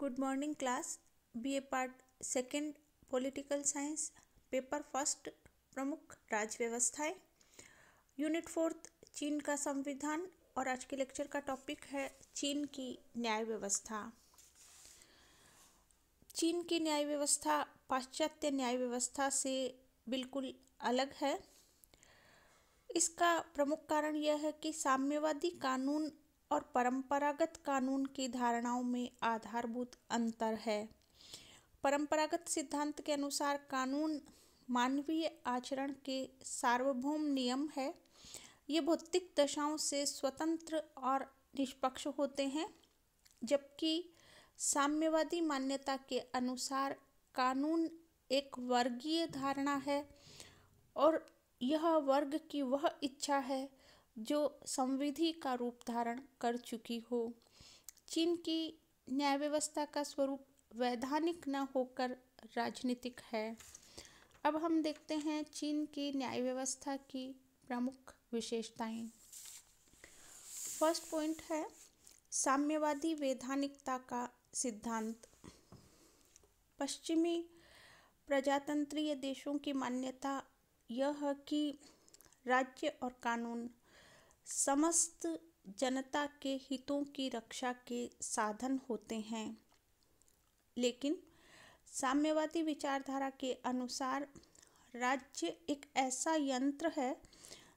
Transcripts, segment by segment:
good morning class B A part second political science paper first प्रमुख राज्य व्यवस्थाएं unit fourth चीन का संविधान और आज के लेक्चर का टॉपिक है चीन की न्याय व्यवस्था चीन की न्याय व्यवस्था पाश्चात्य न्याय व्यवस्था से बिल्कुल अलग है इसका प्रमुख कारण यह है कि साम्यवादी कानून और परंपरागत कानून की धारणाओं में आधारभूत अंतर है परंपरागत सिद्धांत के अनुसार कानून मानवीय आचरण के सार्वभौम नियम है ये भौतिक दशाओं से स्वतंत्र और निष्पक्ष होते हैं जबकि साम्यवादी मान्यता के अनुसार कानून एक वर्गीय धारणा है और यह वर्ग की वह इच्छा है जो संविधि का रूप धारण कर चुकी हो चीन की न्याय व्यवस्था का स्वरूप वैधानिक न होकर राजनीतिक है अब हम देखते हैं चीन की न्याय व्यवस्था की प्रमुख विशेषताएं फर्स्ट पॉइंट है साम्यवादी वैधानिकता का सिद्धांत पश्चिमी प्रजातंत्रीय देशों की मान्यता यह है कि राज्य और कानून समस्त जनता के हितों की रक्षा के साधन होते हैं लेकिन साम्यवादी विचारधारा के अनुसार राज्य एक ऐसा यंत्र है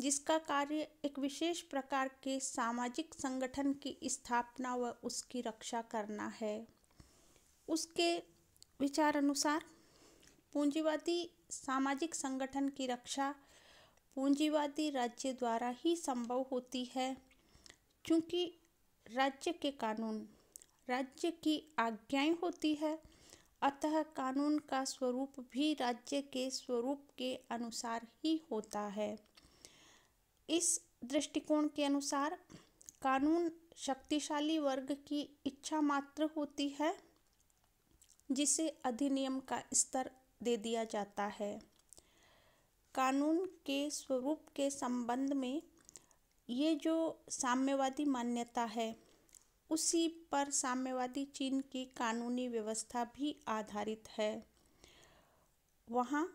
जिसका कार्य एक विशेष प्रकार के सामाजिक संगठन की स्थापना व उसकी रक्षा करना है उसके विचार अनुसार पूंजीवादी सामाजिक संगठन की रक्षा पूंजीवादी राज्य द्वारा ही संभव होती है क्योंकि राज्य के कानून राज्य की आज्ञाएं होती है अतः कानून का स्वरूप भी राज्य के स्वरूप के अनुसार ही होता है इस दृष्टिकोण के अनुसार कानून शक्तिशाली वर्ग की इच्छा मात्र होती है जिसे अधिनियम का स्तर दे दिया जाता है कानून के स्वरूप के संबंध में ये जो साम्यवादी मान्यता है उसी पर साम्यवादी चीन की कानूनी व्यवस्था भी आधारित है वहाँ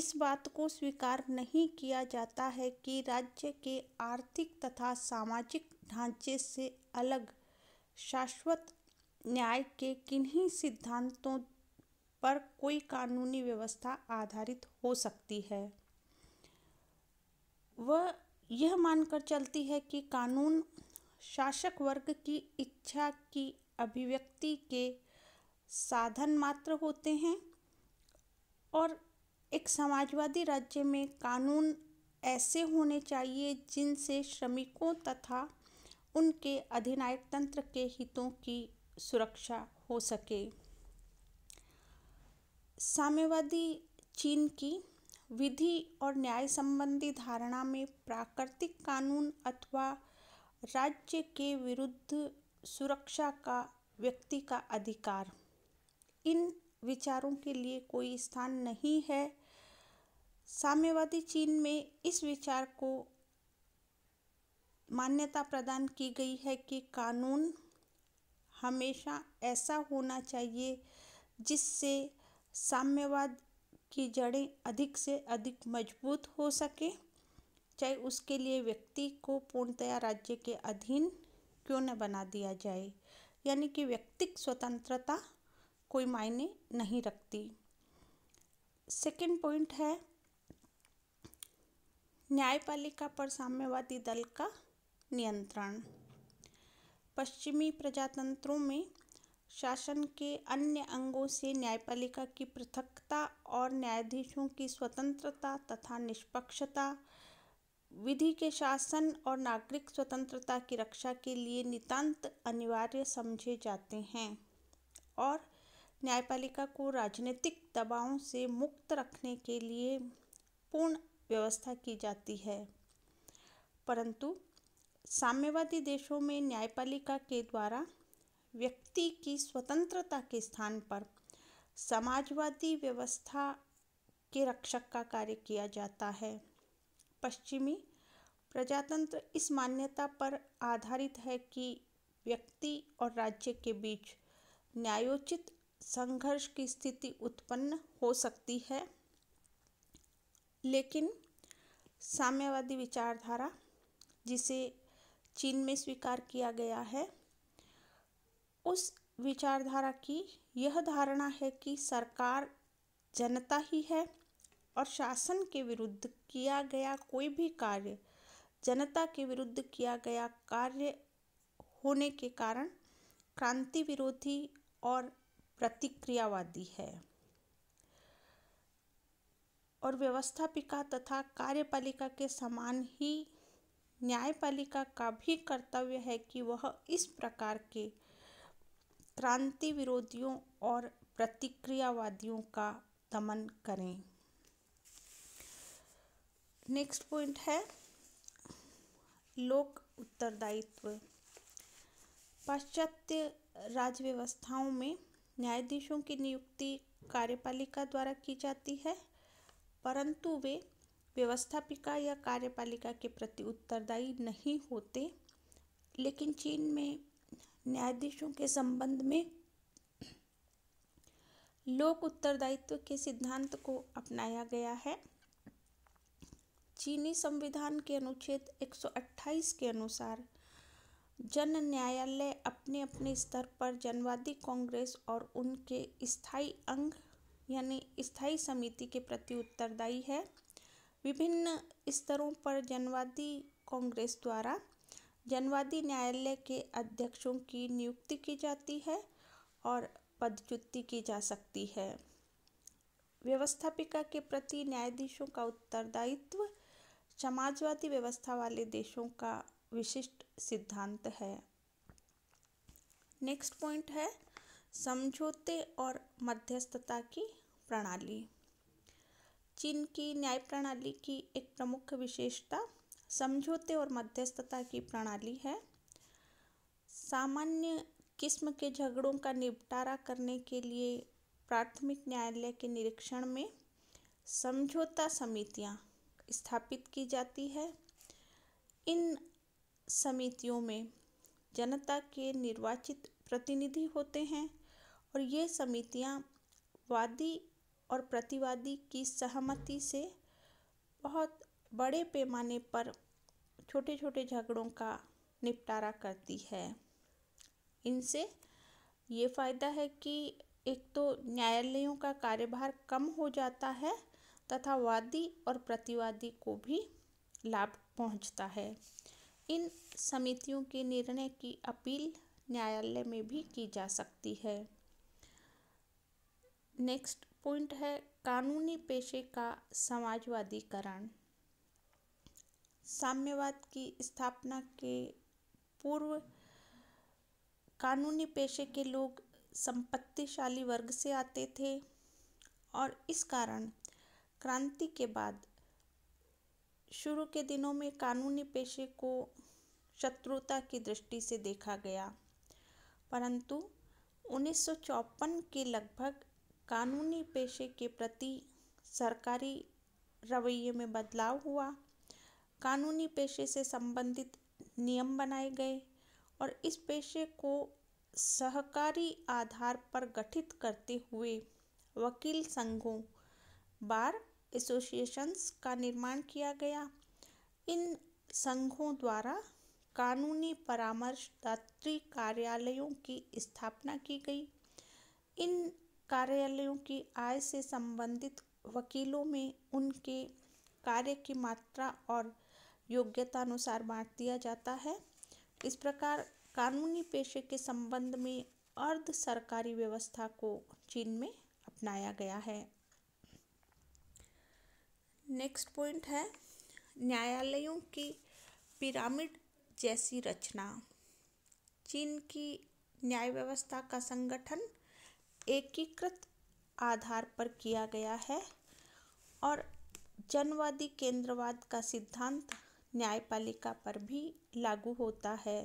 इस बात को स्वीकार नहीं किया जाता है कि राज्य के आर्थिक तथा सामाजिक ढांचे से अलग शाश्वत न्याय के किन्हीं सिद्धांतों पर कोई कानूनी व्यवस्था आधारित हो सकती है वह यह मानकर चलती है कि कानून शासक वर्ग की इच्छा की अभिव्यक्ति के साधन मात्र होते हैं और एक समाजवादी राज्य में कानून ऐसे होने चाहिए जिनसे श्रमिकों तथा उनके अधिनायक तंत्र के हितों की सुरक्षा हो सके साम्यवादी चीन की विधि और न्याय संबंधी धारणा में प्राकृतिक कानून अथवा राज्य के विरुद्ध सुरक्षा का व्यक्ति का अधिकार इन विचारों के लिए कोई स्थान नहीं है साम्यवादी चीन में इस विचार को मान्यता प्रदान की गई है कि कानून हमेशा ऐसा होना चाहिए जिससे साम्यवाद की जड़ें अधिक से अधिक मजबूत हो सके चाहे उसके लिए व्यक्ति को पूर्णतया राज्य के अधीन क्यों न बना दिया जाए यानी कि व्यक्तिक स्वतंत्रता कोई मायने नहीं रखती सेकंड पॉइंट है न्यायपालिका पर साम्यवादी दल का नियंत्रण पश्चिमी प्रजातंत्रों में शासन के अन्य अंगों से न्यायपालिका की पृथकता और न्यायाधीशों की स्वतंत्रता तथा निष्पक्षता विधि के शासन और नागरिक स्वतंत्रता की रक्षा के लिए नितांत अनिवार्य समझे जाते हैं और न्यायपालिका को राजनीतिक दबावों से मुक्त रखने के लिए पूर्ण व्यवस्था की जाती है परंतु साम्यवादी देशों में न्यायपालिका के द्वारा व्यक्ति की स्वतंत्रता के स्थान पर समाजवादी व्यवस्था के रक्षक का कार्य किया जाता है पश्चिमी प्रजातंत्र इस मान्यता पर आधारित है कि व्यक्ति और राज्य के बीच न्यायोचित संघर्ष की स्थिति उत्पन्न हो सकती है लेकिन साम्यवादी विचारधारा जिसे चीन में स्वीकार किया गया है उस विचारधारा की यह धारणा है कि सरकार जनता ही है और शासन के विरुद्ध किया गया कोई भी कार्य जनता के विरुद्ध किया गया कार्य होने के कारण क्रांति विरोधी और प्रतिक्रियावादी है और व्यवस्थापिका तथा कार्यपालिका के समान ही न्यायपालिका का भी कर्तव्य है कि वह इस प्रकार के क्रांति विरोधियों और प्रतिक्रियावादियों का दमन करें नेक्स्ट पॉइंट है लोक उत्तरदायित्व पाश्चात्य राज्य व्यवस्थाओं में न्यायाधीशों की नियुक्ति कार्यपालिका द्वारा की जाती है परंतु वे व्यवस्थापिका या कार्यपालिका के प्रति उत्तरदायी नहीं होते लेकिन चीन में न्यायाधीशों के संबंध में लोक उत्तरदायित्व के सिद्धांत को अपनाया गया है चीनी संविधान के अनुच्छेद 128 के अनुसार जन न्यायालय अपने अपने स्तर पर जनवादी कांग्रेस और उनके स्थायी अंग यानी स्थायी समिति के प्रति उत्तरदायी है विभिन्न स्तरों पर जनवादी कांग्रेस द्वारा जनवादी न्यायालय के अध्यक्षों की नियुक्ति की जाती है और पदच्युति की जा सकती है व्यवस्थापिका के प्रति न्यायाधीशों का उत्तरदायित्व समाजवादी व्यवस्था वाले देशों का विशिष्ट सिद्धांत है नेक्स्ट पॉइंट है समझौते और मध्यस्थता की प्रणाली चीन की न्याय प्रणाली की एक प्रमुख विशेषता समझौते और मध्यस्थता की प्रणाली है सामान्य किस्म के झगड़ों का निपटारा करने के लिए प्राथमिक न्यायालय के निरीक्षण में समझौता समितियां स्थापित की जाती है इन समितियों में जनता के निर्वाचित प्रतिनिधि होते हैं और ये समितियां वादी और प्रतिवादी की सहमति से बहुत बड़े पैमाने पर छोटे छोटे झगड़ों का निपटारा करती है इनसे ये फ़ायदा है कि एक तो न्यायालयों का कार्यभार कम हो जाता है तथा वादी और प्रतिवादी को भी लाभ पहुंचता है इन समितियों के निर्णय की अपील न्यायालय में भी की जा सकती है नेक्स्ट पॉइंट है कानूनी पेशे का समाजवादीकरण साम्यवाद की स्थापना के पूर्व कानूनी पेशे के लोग संपत्तिशाली वर्ग से आते थे और इस कारण क्रांति के बाद शुरू के दिनों में कानूनी पेशे को शत्रुता की दृष्टि से देखा गया परंतु उन्नीस के लगभग कानूनी पेशे के प्रति सरकारी रवैये में बदलाव हुआ कानूनी पेशे से संबंधित नियम बनाए गए और इस पेशे को सहकारी आधार पर गठित करते हुए वकील संघों बार एसोसिएशंस का निर्माण किया गया इन संघों द्वारा कानूनी परामर्शदात्री कार्यालयों की स्थापना की गई इन कार्यालयों की आय से संबंधित वकीलों में उनके कार्य की मात्रा और योग्यता अनुसार बांट दिया जाता है इस प्रकार कानूनी पेशे के संबंध में अर्ध सरकारी व्यवस्था को चीन में अपनाया गया है नेक्स्ट पॉइंट है न्यायालयों की पिरामिड जैसी रचना चीन की न्याय व्यवस्था का संगठन एकीकृत आधार पर किया गया है और जनवादी केंद्रवाद का सिद्धांत न्यायपालिका पर भी लागू होता है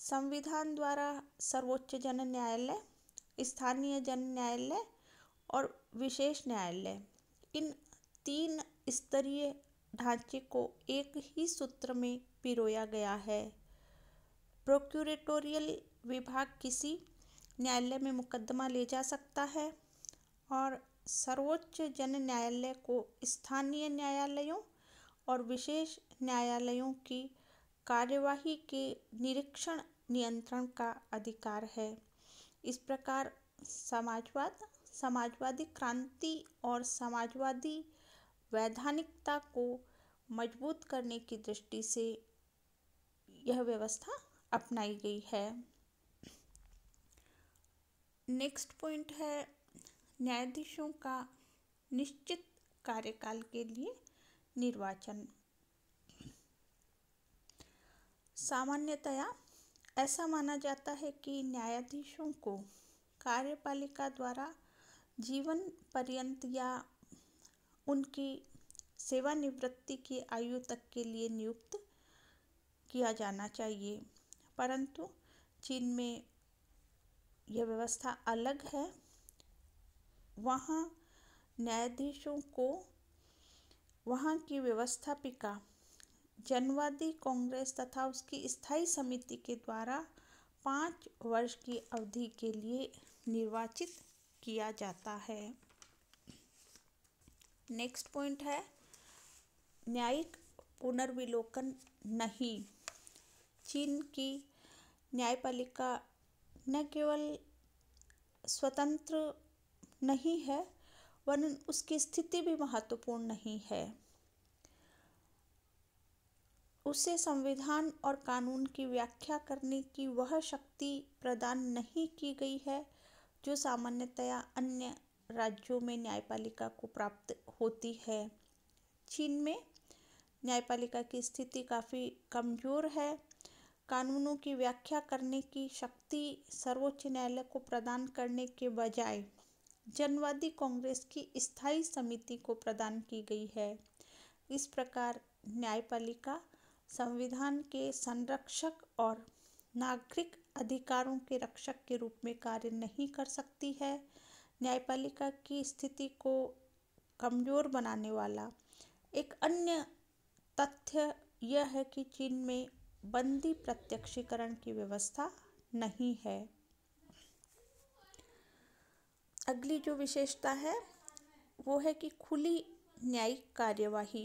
संविधान द्वारा सर्वोच्च जन न्यायालय स्थानीय जन न्यायालय और विशेष न्यायालय इन तीन स्तरीय ढांचे को एक ही सूत्र में पिरोया गया है प्रोक्यूरेटोरियल विभाग किसी न्यायालय में मुकदमा ले जा सकता है और सर्वोच्च जन न्यायालय को स्थानीय न्यायालयों और विशेष न्यायालयों की कार्यवाही के निरीक्षण नियंत्रण का अधिकार है इस प्रकार समाजवाद समाजवादी क्रांति और समाजवादी वैधानिकता को मजबूत करने की दृष्टि से यह व्यवस्था अपनाई गई है नेक्स्ट पॉइंट है न्यायाधीशों का निश्चित कार्यकाल के लिए निर्वाचन सामान्यतया ऐसा माना जाता है कि न्यायाधीशों को कार्यपालिका द्वारा जीवन पर्यंत या उनकी सेवानिवृत्ति की आयु तक के लिए नियुक्त किया जाना चाहिए परंतु चीन में यह व्यवस्था अलग है वहाँ न्यायाधीशों को वहाँ की व्यवस्थापिका जनवादी कांग्रेस तथा उसकी स्थायी समिति के द्वारा पाँच वर्ष की अवधि के लिए निर्वाचित किया जाता है नेक्स्ट पॉइंट है न्यायिक पुनर्विलोकन नहीं चीन की न्यायपालिका न केवल स्वतंत्र नहीं है वर्णन उसकी स्थिति भी महत्वपूर्ण नहीं है उसे संविधान और कानून की व्याख्या करने की वह शक्ति प्रदान नहीं की गई है जो सामान्यतया अन्य राज्यों में न्यायपालिका को प्राप्त होती है चीन में न्यायपालिका की स्थिति काफ़ी कमज़ोर है कानूनों की व्याख्या करने की शक्ति सर्वोच्च न्यायालय को प्रदान करने के बजाय जनवादी कांग्रेस की स्थायी समिति को प्रदान की गई है इस प्रकार न्यायपालिका संविधान के संरक्षक और नागरिक अधिकारों के रक्षक के रूप में कार्य नहीं कर सकती है न्यायपालिका की स्थिति को कमज़ोर बनाने वाला एक अन्य तथ्य यह है कि चीन में बंदी प्रत्यक्षीकरण की व्यवस्था नहीं है अगली जो विशेषता है वो है कि खुली न्यायिक कार्यवाही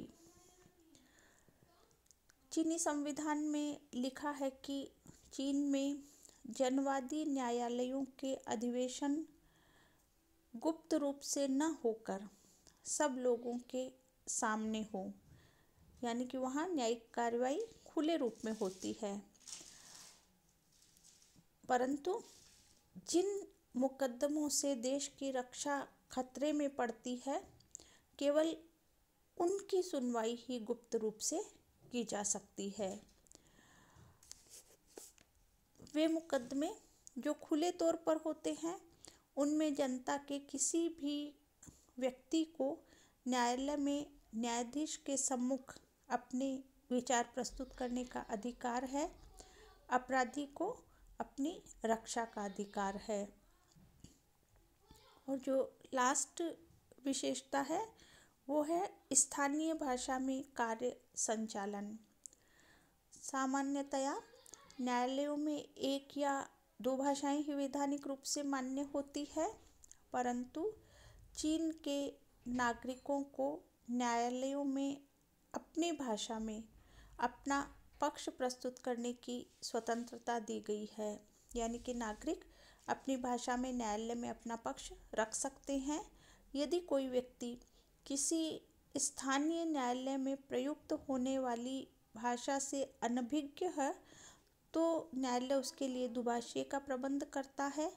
चीनी संविधान में लिखा है कि चीन में जनवादी न्यायालयों के अधिवेशन गुप्त रूप से न होकर सब लोगों के सामने हो यानी कि वहाँ न्यायिक कार्रवाई खुले रूप में होती है परंतु जिन मुकदमों से देश की रक्षा खतरे में पड़ती है केवल उनकी सुनवाई ही गुप्त रूप से की जा सकती है वे मुकदमे जो खुले तौर पर होते हैं उनमें जनता के किसी भी व्यक्ति को न्यायालय में न्यायाधीश के सम्मुख अपने विचार प्रस्तुत करने का अधिकार है अपराधी को अपनी रक्षा का अधिकार है और जो लास्ट विशेषता है वो है स्थानीय भाषा में कार्य संचालन सामान्यतया न्यायालयों में एक या दो भाषाएं ही वैधानिक रूप से मान्य होती है परंतु चीन के नागरिकों को न्यायालयों में अपनी भाषा में अपना पक्ष प्रस्तुत करने की स्वतंत्रता दी गई है यानी कि नागरिक अपनी भाषा में न्यायालय में अपना पक्ष रख सकते हैं यदि कोई व्यक्ति किसी स्थानीय न्यायालय में प्रयुक्त होने वाली भाषा से अनभिज्ञ है तो न्यायालय उसके लिए दुभाषीय का प्रबंध करता है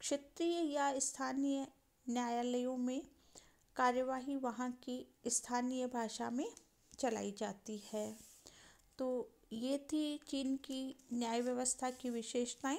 क्षेत्रीय या स्थानीय न्यायालयों में कार्यवाही वहाँ की स्थानीय भाषा में चलाई जाती है तो ये थी चीन की न्याय व्यवस्था की विशेषताएं